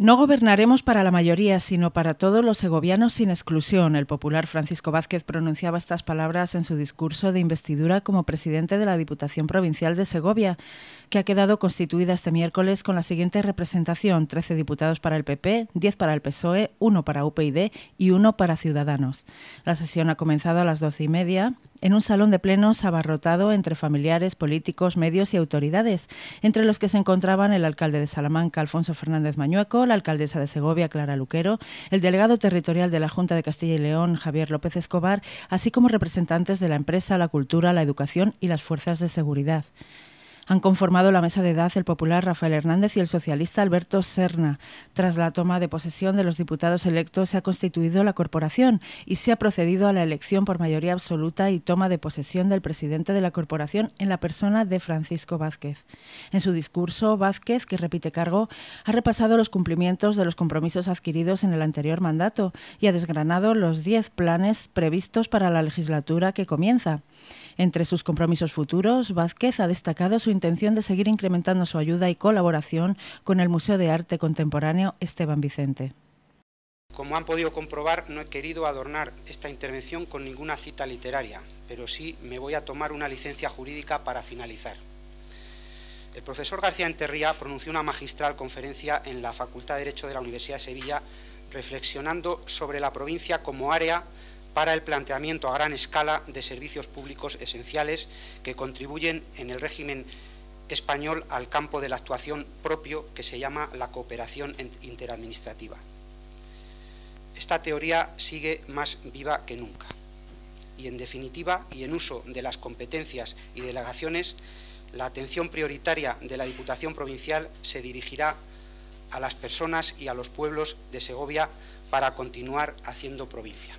No gobernaremos para la mayoría, sino para todos los segovianos sin exclusión. El popular Francisco Vázquez pronunciaba estas palabras en su discurso de investidura como presidente de la Diputación Provincial de Segovia, que ha quedado constituida este miércoles con la siguiente representación: 13 diputados para el PP, 10 para el PSOE, 1 para UPyD y 1 para Ciudadanos. La sesión ha comenzado a las doce y media en un salón de plenos abarrotado entre familiares, políticos, medios y autoridades, entre los que se encontraban el alcalde de Salamanca, Alfonso Fernández Mañueco, la alcaldesa de Segovia, Clara Luquero, el delegado territorial de la Junta de Castilla y León, Javier López Escobar, así como representantes de la empresa, la cultura, la educación y las fuerzas de seguridad han conformado la mesa de edad el popular Rafael Hernández y el socialista Alberto Serna. Tras la toma de posesión de los diputados electos se ha constituido la corporación y se ha procedido a la elección por mayoría absoluta y toma de posesión del presidente de la corporación en la persona de Francisco Vázquez. En su discurso, Vázquez, que repite cargo, ha repasado los cumplimientos de los compromisos adquiridos en el anterior mandato y ha desgranado los diez planes previstos para la legislatura que comienza. Entre sus compromisos futuros, Vázquez ha destacado su intención de seguir incrementando su ayuda y colaboración con el Museo de Arte Contemporáneo Esteban Vicente. Como han podido comprobar, no he querido adornar esta intervención con ninguna cita literaria, pero sí me voy a tomar una licencia jurídica para finalizar. El profesor García Enterría pronunció una magistral conferencia en la Facultad de Derecho de la Universidad de Sevilla reflexionando sobre la provincia como área para el planteamiento a gran escala de servicios públicos esenciales que contribuyen en el régimen español al campo de la actuación propio que se llama la cooperación interadministrativa. Esta teoría sigue más viva que nunca y en definitiva y en uso de las competencias y delegaciones, la atención prioritaria de la Diputación Provincial se dirigirá a las personas y a los pueblos de Segovia para continuar haciendo provincia.